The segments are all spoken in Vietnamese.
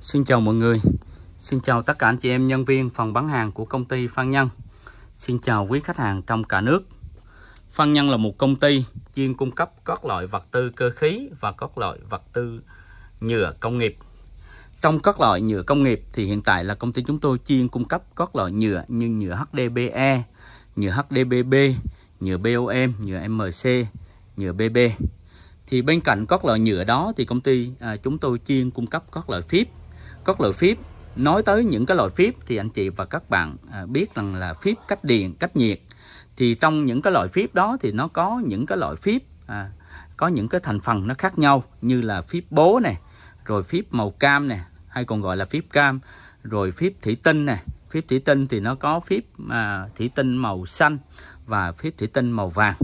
Xin chào mọi người Xin chào tất cả anh chị em nhân viên phòng bán hàng của công ty Phan Nhân Xin chào quý khách hàng trong cả nước Phan Nhân là một công ty chuyên cung cấp các loại vật tư cơ khí và các loại vật tư nhựa công nghiệp Trong các loại nhựa công nghiệp thì hiện tại là công ty chúng tôi chuyên cung cấp các loại nhựa như nhựa HDPE, nhựa HDPB, nhựa BOM, nhựa MC, nhựa BB thì bên cạnh các loại nhựa đó thì công ty à, chúng tôi chuyên cung cấp các loại phíp các loại phíp nói tới những cái loại phíp thì anh chị và các bạn à, biết rằng là phíp cách điện cách nhiệt thì trong những cái loại phíp đó thì nó có những cái loại phíp à, có những cái thành phần nó khác nhau như là phíp bố này rồi phíp màu cam này hay còn gọi là phíp cam rồi phíp thủy tinh này phíp thủy tinh thì nó có phíp à, thủy tinh màu xanh và phíp thủy tinh màu vàng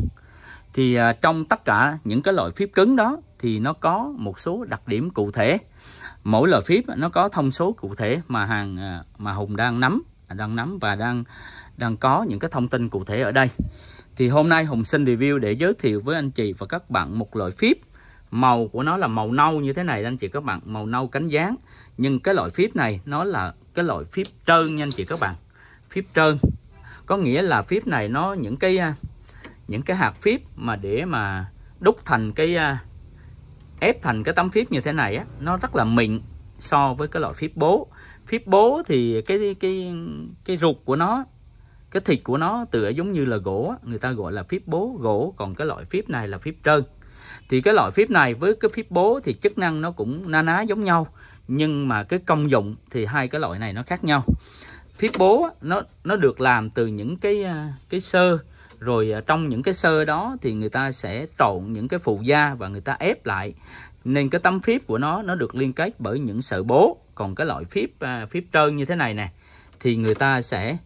thì à, trong tất cả những cái loại phíp cứng đó thì nó có một số đặc điểm cụ thể mỗi loại phím nó có thông số cụ thể mà hàng à, mà Hùng đang nắm à, đang nắm và đang đang có những cái thông tin cụ thể ở đây thì hôm nay Hùng xin review để giới thiệu với anh chị và các bạn một loại phím màu của nó là màu nâu như thế này anh chị các bạn màu nâu cánh dáng nhưng cái loại phím này nó là cái loại phím trơn nha anh chị các bạn phím trơn có nghĩa là phím này nó những cái à, những cái hạt phím mà để mà đúc thành cái ép thành cái tấm phíp như thế này á nó rất là mịn so với cái loại phíp bố phíp bố thì cái cái cái, ruột của nó cái thịt của nó tựa giống như là gỗ người ta gọi là phíp bố gỗ còn cái loại phíp này là phíp trơn thì cái loại phíp này với cái phíp bố thì chức năng nó cũng na ná giống nhau nhưng mà cái công dụng thì hai cái loại này nó khác nhau phíp bố nó nó được làm từ những cái à, cái sơ rồi à, trong những cái sơ đó thì người ta sẽ trộn những cái phụ da và người ta ép lại nên cái tấm phíp của nó nó được liên kết bởi những sợi bố còn cái loại phíp à, phíp trơn như thế này nè thì người ta sẽ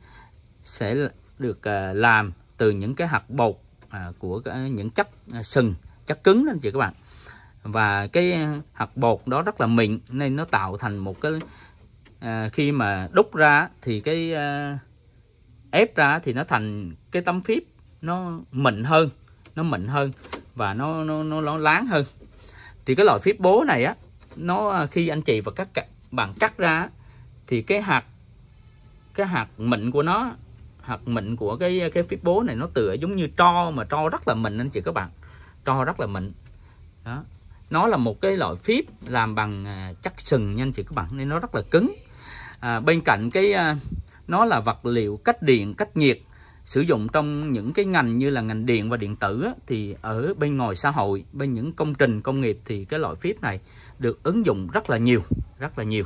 sẽ được à, làm từ những cái hạt bột của những chất sừng chất cứng đó anh chị các bạn và cái hạt bột đó rất là mịn nên nó tạo thành một cái khi mà đúc ra thì cái ép ra thì nó thành cái tấm phíp nó mịn hơn nó mịn hơn và nó nó nó, nó láng hơn thì cái loại phép bố này á nó à, khi anh chị và các bạn cắt ra thì cái hạt cái hạt mịn của nó hạt mịn của cái cái phép bố này nó tựa giống như tro mà tro rất là mịn anh chị các bạn tro rất là mịn đó nó là một cái loại phíp làm bằng à, chắc sừng nha anh chị các bạn nên nó rất là cứng à, bên cạnh cái à, nó là vật liệu cách điện cách nhiệt sử dụng trong những cái ngành như là ngành điện và điện tử á, thì ở bên ngoài xã hội bên những công trình công nghiệp thì cái loại phíp này được ứng dụng rất là nhiều rất là nhiều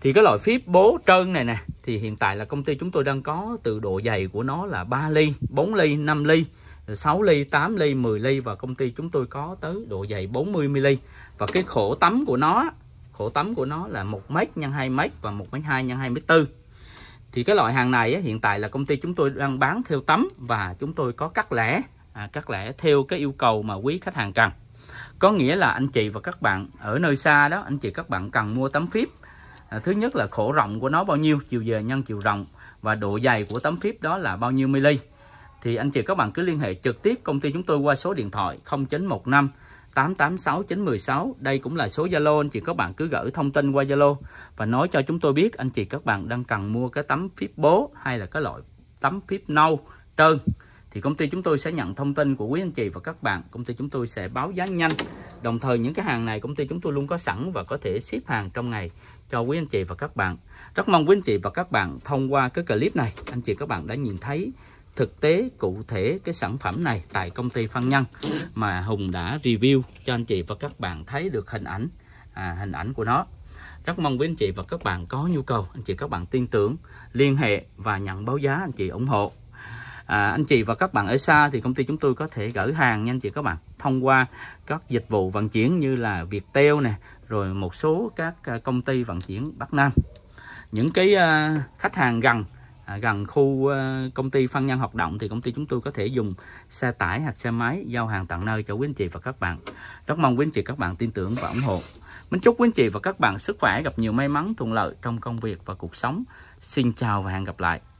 thì cái loại phíp bố trơn này nè thì hiện tại là công ty chúng tôi đang có từ độ dày của nó là 3 ly 4 ly 5 ly 6 ly, 8 ly, 10 ly và công ty chúng tôi có tới độ dày 40 ml. Và cái khổ tấm của nó, khổ tấm của nó là 1 m x 2 m và 1 m 2 x 2 m 4 thì cái loại hàng này hiện tại là công ty chúng tôi đang bán theo tấm và chúng tôi có cắt lẻ à, cắt lẻ theo cái yêu cầu mà quý khách hàng cần có nghĩa là anh chị và các bạn ở nơi xa đó anh chị các bạn cần mua tấm phíp à, thứ nhất là khổ rộng của nó bao nhiêu chiều về nhân chiều rộng và độ dày của tấm phíp đó là bao nhiêu mili thì anh chị các bạn cứ liên hệ trực tiếp công ty chúng tôi qua số điện thoại 0915 886 916. Đây cũng là số Zalo anh chị các bạn cứ gửi thông tin qua Zalo và nói cho chúng tôi biết anh chị các bạn đang cần mua cái tấm phíp bố hay là cái loại tấm phíp nâu trơn thì công ty chúng tôi sẽ nhận thông tin của quý anh chị và các bạn. Công ty chúng tôi sẽ báo giá nhanh. Đồng thời những cái hàng này công ty chúng tôi luôn có sẵn và có thể ship hàng trong ngày cho quý anh chị và các bạn. Rất mong quý anh chị và các bạn thông qua cái clip này, anh chị các bạn đã nhìn thấy thực tế cụ thể cái sản phẩm này tại công ty Phan Nhân mà Hùng đã review cho anh chị và các bạn thấy được hình ảnh à, hình ảnh của nó rất mong với anh chị và các bạn có nhu cầu anh chị các bạn tin tưởng liên hệ và nhận báo giá anh chị ủng hộ à, anh chị và các bạn ở xa thì công ty chúng tôi có thể gửi hàng nha anh chị các bạn thông qua các dịch vụ vận chuyển như là Viettel nè rồi một số các à, công ty vận chuyển Bắc Nam những cái à, khách hàng gần à, gần khu à, công ty phân nhân hoạt động thì công ty chúng tôi có thể dùng xe tải hoặc xe máy giao hàng tận nơi cho quý anh chị và các bạn rất mong quý anh chị các bạn tin tưởng và ủng hộ mình chúc quý anh chị và các bạn sức khỏe gặp nhiều may mắn thuận lợi trong công việc và cuộc sống xin chào và hẹn gặp lại